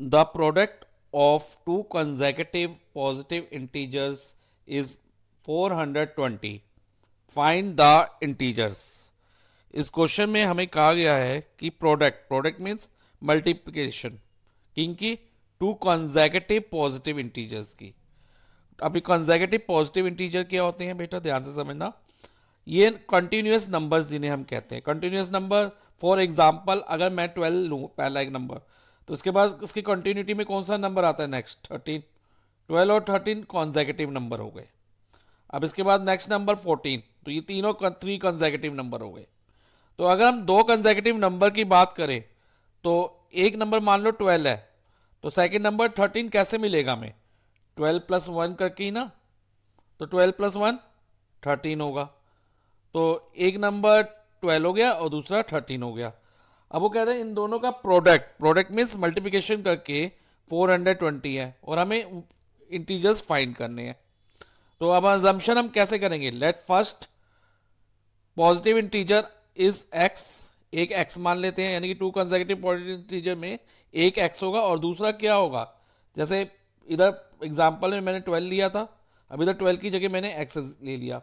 The product of two consecutive positive integers is 420. Find the integers इस question में हमें कहा गया है कि प्रोडक्ट प्रोडक्ट मीन्स मल्टीप्लीकेशन किनकी टू कॉन्जेगेटिव पॉजिटिव इंटीजर्स की अभी कॉन्जेगेटिव पॉजिटिव इंटीजर क्या होते हैं बेटा ध्यान से समझना ये कंटिन्यूस नंबर्स जिन्हें हम कहते हैं कंटिन्यूस नंबर फॉर एग्जांपल अगर मैं 12 लू पहला एक नंबर तो उसके बाद उसकी कंटिन्यूटी में कौन सा नंबर आता है नेक्स्ट थर्टीन ट्वेल्व और थर्टीन कॉन्जेकेटिव नंबर हो गए अब इसके बाद नेक्स्ट नंबर फोर्टीन तो ये तीनों थ्री कंजेकेटिव नंबर हो गए तो अगर हम दो कंजेकेटिव नंबर की बात करें तो एक नंबर मान लो ट्वेल्व है तो सेकेंड नंबर थर्टीन कैसे मिलेगा हमें ट्वेल्व प्लस वन करके ही ना तो ट्वेल्व प्लस वन थर्टीन होगा तो एक नंबर ट्वेल्व हो गया और दूसरा थर्टीन हो गया अब वो कह रहे हैं इन दोनों का प्रोडक्ट प्रोडक्ट मीन्स मल्टीप्लीकेशन करके 420 है और हमें इंटीजर्स फाइंड करने हैं तो अब अजम्पन हम कैसे करेंगे let first positive integer is X एक एक्स मान लेते हैं यानी कि टू कंजर्वेटिव पॉजिटिव इंटीजर में एक एक्स होगा और दूसरा क्या होगा जैसे इधर एग्जाम्पल में मैंने ट्वेल्व लिया था अब इधर ट्वेल्व की जगह मैंने एक्स ले लिया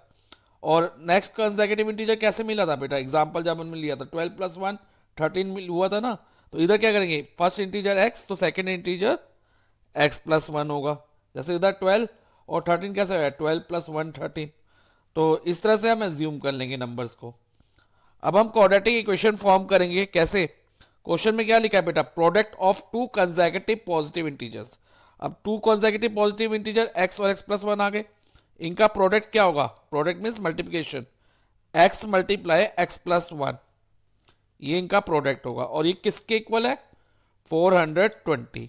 और नेक्स्ट कंजर्वेटिव इंटीजर कैसे मिला था बेटा एग्जाम्पल जब हमने लिया था ट्वेल्व प्लस वन थर्टीन हुआ था ना तो इधर क्या करेंगे फर्स्ट इंटीजर एक्स तो second integer X plus one होगा जैसे इधर ट्वेल्व और थर्टीन कैसे है ट्वेल्व प्लस वन थर्टीन तो इस तरह से हम एज्यूम कर लेंगे नंबर्स को अब हम क्वाड्रेटिक इक्वेशन फॉर्म करेंगे कैसे क्वेश्चन में क्या लिखा है बेटा product of two consecutive positive integers अब two consecutive positive integer X और एक्स प्लस वन आ गए इनका प्रोडक्ट क्या होगा product means multiplication X multiply X plus one ये इनका प्रोडक्ट होगा और ये किसके इक्वल है 420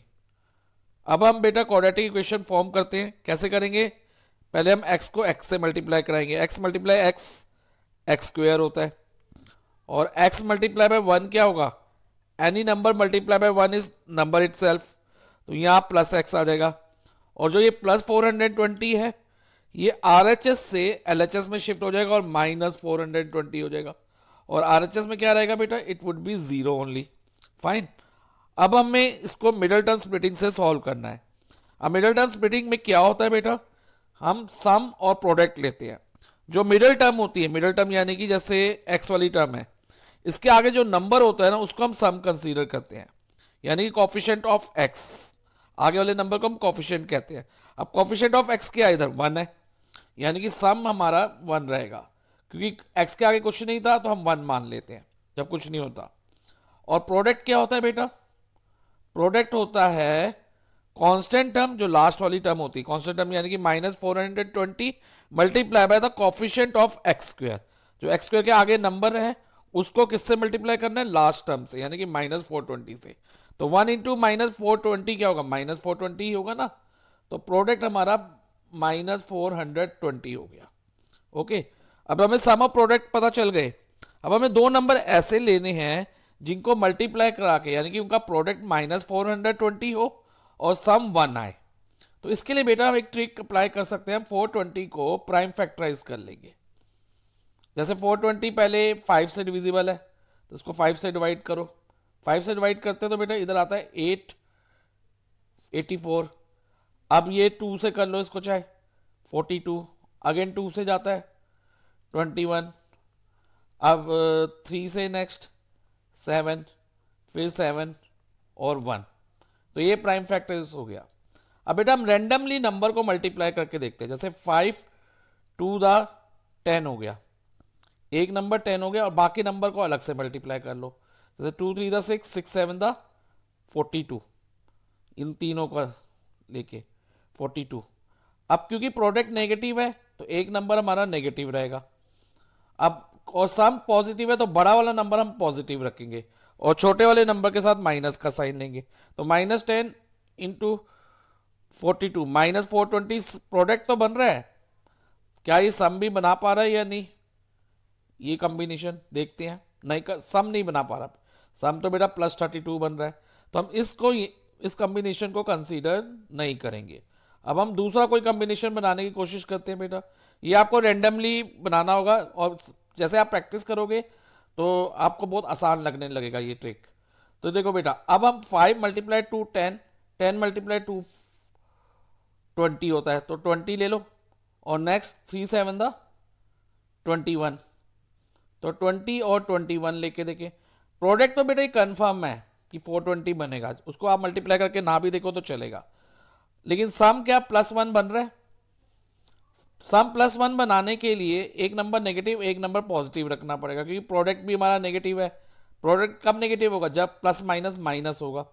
अब हम बेटा क्वाड्रेटिक इक्वेशन फॉर्म करते हैं कैसे करेंगे पहले हम x को x से मल्टीप्लाई कराएंगे x multiply X X square होता है और x मल्टीप्लाई बाय वन क्या होगा any number multiply by one is number it तो यहाँ प्लस एक्स आ जाएगा और जो ये प्लस फोर हंड्रेड ट्वेंटी है ये आर एच एस से एल एच एस में शिफ्ट हो जाएगा और माइनस फोर हंड्रेड ट्वेंटी हो जाएगा और आर में क्या रहेगा बेटा it would be zero only fine अब हमें इसको मिडल टर्म स्प्लिटिंग से सॉल्व करना है अब मिडल टर्म स्प्लिटिंग में क्या होता है बेटा हम सम और प्रोडक्ट लेते हैं जो मिडल टर्म होती है मिडल टर्म यानी कि जैसे एक्स वाली टर्म है इसके आगे जो नंबर होता है ना उसको हम सम कंसीडर करते हैं यानी कि कॉफिशेंट ऑफ एक्स आगे वाले नंबर को हम कॉफिशेंट कहते हैं अब कॉफिशेंट ऑफ एक्स क्या इधर वन है यानी कि सम हमारा वन रहेगा क्योंकि एक्स के आगे कुछ नहीं था तो हम वन मान लेते हैं जब कुछ नहीं होता और प्रोडक्ट क्या होता है बेटा प्रोडक्ट होता है कांस्टेंट टर्म जो लास्ट वाली टर्म होती है कांस्टेंट टर्म यानी कि minus four hundred twenty multiply by the coefficient of x square जो एक्स स्क्वेयर के आगे नंबर है उसको किससे मल्टीप्लाई करना है लास्ट टर्म से यानी कि माइनस फोर ट्वेंटी से तो one into minus four twenty क्या होगा माइनस फोर ट्वेंटी ही होगा ना तो प्रोडक्ट हमारा माइनस फोर हंड्रेड ट्वेंटी हो गया ओके okay? अब हमें सम ऑफ प्रोडक्ट पता चल गए अब हमें दो नंबर ऐसे लेने हैं जिनको मल्टीप्लाई करा के यानी कि उनका product minus four hundred twenty हो और सम वन आए तो इसके लिए बेटा हम एक ट्रिक अप्लाई कर सकते हैं हम फोर ट्वेंटी को प्राइम फैक्टराइज कर लेंगे जैसे फोर ट्वेंटी पहले फाइव से डिविजिबल है तो उसको फाइव से डिवाइड करो फाइव से डिवाइड करते हैं तो बेटा इधर आता है एट एटी फोर अब ये टू से कर लो इसको चाहे फोर्टी टू अगेन टू से जाता है ट्वेंटी वन अब थ्री से नेक्स्ट सेवन फिर सेवन और वन तो ये प्राइम फैक्टर्स हो गया अब बेटा हम रेंडमली नंबर को मल्टीप्लाई करके देखते हैं जैसे फाइव टू द टेन हो गया एक नंबर टेन हो गया और बाकी नंबर को अलग से मल्टीप्लाई कर लो जैसे two three the six six seven the forty two इन तीनों का लेके फोर्टी टू अब क्योंकि प्रोडक्ट नेगेटिव है तो एक नंबर हमारा नेगेटिव रहेगा अब और सम पॉजिटिव है तो बड़ा वाला नंबर हम पॉजिटिव रखेंगे और छोटे वाले नंबर के साथ माइनस का साइन लेंगे तो minus ten into forty two minus four twenty product तो बन रहा है क्या ये सम भी बना पा रहा है या नहीं ये कॉम्बिनेशन देखते हैं नहीं कर सम नहीं बना पा रहा सम तो बेटा प्लस थर्टी टू बन रहा है तो हम इसको इस कॉम्बिनेशन को कंसीडर नहीं करेंगे अब हम दूसरा कोई कॉम्बिनेशन बनाने की कोशिश करते हैं बेटा ये आपको रेंडमली बनाना होगा और जैसे आप प्रैक्टिस करोगे तो आपको बहुत आसान लगने लगेगा ये ट्रिक तो देखो बेटा अब हम five multiply two ten ten multiply two twenty होता है तो ट्वेंटी ले लो और next three seven the twenty one तो ट्वेंटी और ट्वेंटी वन लेके देखें प्रोडक्ट तो बेटा ये कन्फर्म है कि फोर ट्वेंटी बनेगा उसको आप मल्टीप्लाई करके ना भी देखो तो चलेगा लेकिन सम क्या प्लस वन बन रहा है सम प्लस वन बनाने के लिए एक नंबर नेगेटिव एक नंबर पॉजिटिव रखना पड़ेगा क्योंकि प्रोडक्ट भी हमारा नेगेटिव है प्रोडक्ट कब नेगेटिव होगा जब प्लस माइनस माइनस होगा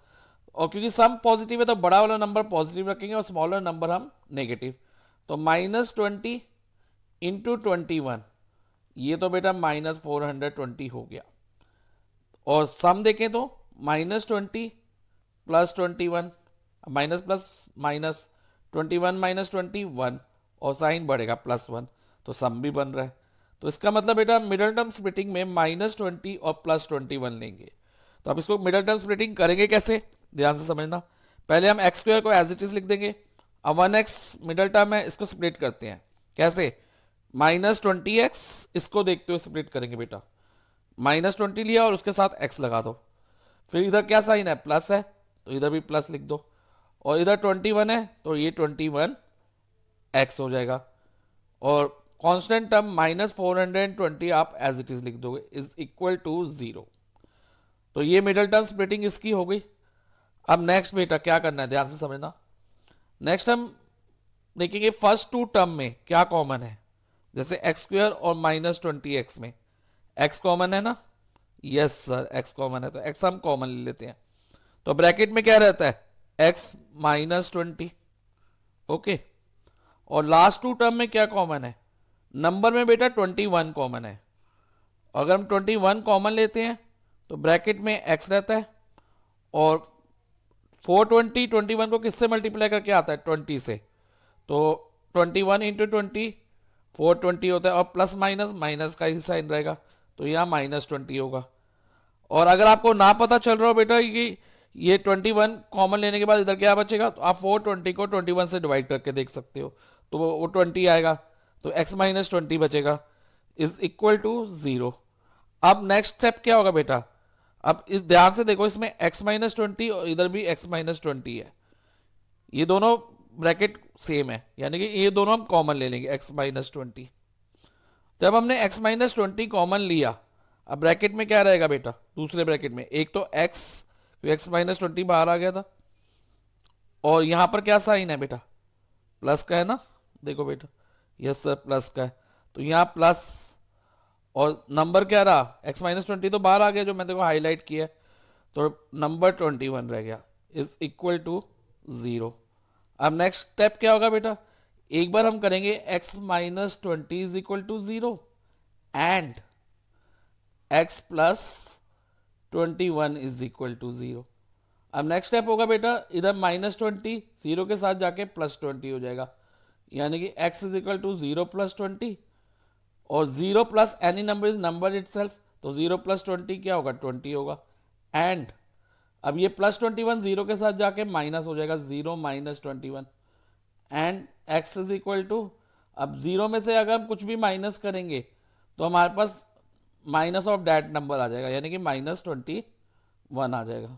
और क्योंकि सम पॉजिटिव है तो बड़ा वाला नंबर पॉजिटिव रखेंगे और स्मॉलर नंबर हम नेगेटिव तो minus twenty into twenty one ये तो बेटा माइनस फोर हंड्रेड ट्वेंटी हो गया और सम देखें तो minus twenty plus twenty one minus plus minus twenty one minus twenty one और साइन बढ़ेगा प्लस वन तो सम भी बन रहा है तो इसका मतलब बेटा मिडल टर्म स्प्लिटिंग में माइनस ट्वेंटी और प्लस ट्वेंटी वन लेंगे तो आप इसको मिडल टर्म स्प्लिटिंग करेंगे कैसे ध्यान से समझना पहले हम एक्स स्क्वायर को एज इट इज लिख देंगे अब वन एक्स मिडल टर्म है इसको स्प्लिट करते हैं कैसे माइनस ट्वेंटी एक्स इसको देखते हुए स्प्लिट करेंगे बेटा माइनस ट्वेंटी लिया और उसके साथ एक्स लगा दो फिर इधर क्या साइन है प्लस है तो इधर भी प्लस लिख दो और इधर 21 है तो ये वन एक्स हो जाएगा और कांस्टेंट टर्म माइनस फोर आप एज इट इज लिख दोगे इज इक्वल टू जीरो तो ये मिडल टर्म स्प्लिटिंग इसकी हो गई अब नेक्स्ट बेटा क्या करना है ध्यान से समझना नेक्स्ट हम देखेंगे फर्स्ट टू टर्म में क्या कॉमन है जैसे एक्स स्क्वेयर और माइनस ट्वेंटी एक्स में एक्स कॉमन है ना यस सर एक्स कॉमन है तो एक्स हम कॉमन ले लेते हैं तो ब्रैकेट में क्या रहता है एक्स माइनस ट्वेंटी ओके और लास्ट टू टर्म में क्या कॉमन है नंबर में बेटा ट्वेंटी वन कॉमन है अगर हम ट्वेंटी वन कॉमन लेते हैं तो ब्रैकेट में एक्स रहता है और फोर ट्वेंटी ट्वेंटी वन को किससे मल्टीप्लाई करके आता है ट्वेंटी से तो twenty one into twenty four twenty होता है और प्लस माइनस माइनस का ही साइन रहेगा तो यहाँ माइनस ट्वेंटी होगा और अगर आपको ना पता चल रहा हो बेटा कि ये 21 कॉमन लेने के बाद इधर क्या बचेगा तो आप 420 को 21 से डिवाइड करके देख सकते हो तो वो, वो 20 आएगा तो x माइनस ट्वेंटी बचेगा इज इक्वल टू ज़ीरो अब नेक्स्ट स्टेप क्या होगा बेटा अब इस ध्यान से देखो इसमें x माइनस ट्वेंटी और इधर भी x माइनस ट्वेंटी है ये दोनों ब्रैकेट सेम है यानी कि ये दोनों हम कॉमन ले लेंगे x माइनस ट्वेंटी जब हमने x माइनस ट्वेंटी कॉमन लिया अब ब्रैकेट में क्या रहेगा बेटा दूसरे ब्रैकेट में एक तो x तो एक्स माइनस ट्वेंटी बाहर आ गया था और यहां पर क्या साइन है बेटा प्लस का है ना देखो बेटा यस सर प्लस का है तो यहाँ प्लस और नंबर क्या रहा एक्स माइनस ट्वेंटी तो बाहर आ गया जो मैंने देखो हाईलाइट किया तो नंबर ट्वेंटी वन रह गया इज इक्वल टू ज़ीरो अब नेक्स्ट स्टेप क्या होगा बेटा एक बार हम करेंगे x minus twenty is equal to zero and x plus twenty one is equal to zero अब नेक्स्ट स्टेप होगा बेटा इधर माइनस ट्वेंटी ज़ीरो के साथ जाके प्लस ट्वेंटी हो जाएगा यानी कि x is equal to zero plus twenty और zero plus any number is number it तो ज़ीरो प्लस ट्वेंटी क्या होगा ट्वेंटी होगा एंड अब ये प्लस ट्वेंटी वन ज़ीरो के साथ जाके माइनस हो जाएगा zero minus twenty one and x is equal to अब ज़ीरो में से अगर हम कुछ भी माइनस करेंगे तो हमारे पास माइनस ऑफ डैट नंबर आ जाएगा यानी कि माइनस ट्वेंटी वन आ जाएगा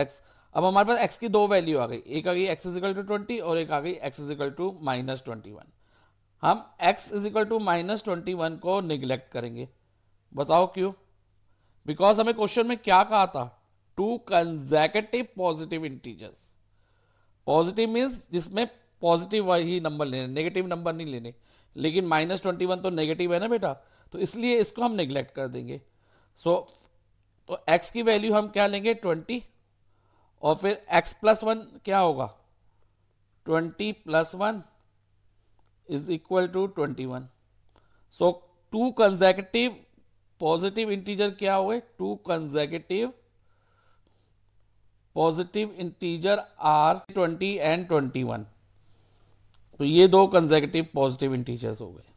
एक्स अब हमारे पास एक्स की दो वैल्यू आ गई एक आ गई एक्स इजिकल टू ट्वेंटी और एक आ गई x is equal to minus twenty one हम x is equal to minus twenty one को निगलेक्ट करेंगे बताओ क्यों बिकॉज हमें क्वेश्चन में क्या कहा था two consecutive positive integers positive means जिसमें पॉजिटिव ही नंबर लेने नेगेटिव नंबर नहीं लेने लेकिन माइनस ट्वेंटी वन तो नेगेटिव है ना बेटा तो इसलिए इसको हम निग्लेक्ट कर देंगे सो so, तो x की वैल्यू हम क्या लेंगे 20 और फिर x प्लस वन क्या होगा 20 plus one is equal to 21 so two consecutive positive integer क्या हुए two consecutive positive integer are 20 and 21 तो ये दो कंजेकेटिव पॉजिटिव इंटीजर्स हो गए